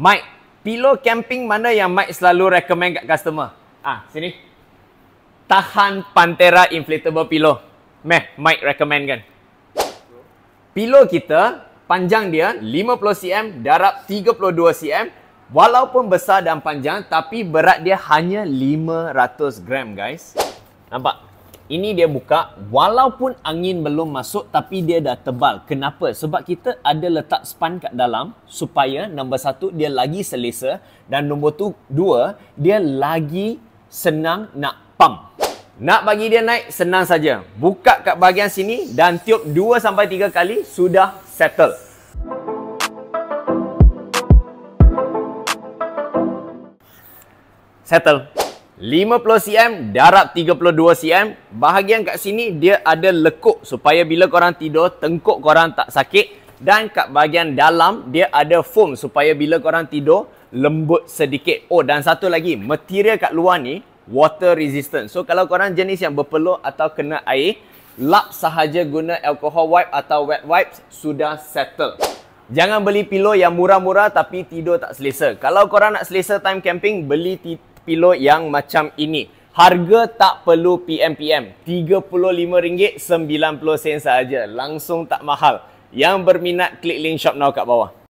Mike, pillow camping mana yang Mike selalu recommend kat customer? Ah, sini. Tahan Pantera inflatable pillow. Meh, Mike recommend kan. Pillow kita panjang dia 50 cm darab 32 cm. Walaupun besar dan panjang tapi berat dia hanya 500 gram guys. Nampak? Ini dia buka walaupun angin belum masuk tapi dia dah tebal. Kenapa? Sebab kita ada letak span kat dalam supaya nombor satu dia lagi selesa dan nombor tu, dua dia lagi senang nak pump. Nak bagi dia naik senang saja. Buka kat bahagian sini dan tiup 2 sampai 3 kali sudah settle. Settle. 50cm, darab 32cm. Bahagian kat sini dia ada lekuk supaya bila korang tidur, tengkuk korang tak sakit. Dan kat bahagian dalam dia ada foam supaya bila korang tidur, lembut sedikit. Oh dan satu lagi, material kat luar ni water resistant. So kalau korang jenis yang berpeluh atau kena air, lap sahaja guna alcohol wipe atau wet wipes sudah settle. Jangan beli pillow yang murah-murah tapi tidur tak selesa. Kalau korang nak selesa time camping, beli pilot yang macam ini. Harga tak perlu PMPM. RM35.90 saja. Langsung tak mahal. Yang berminat klik link shop now kat bawah.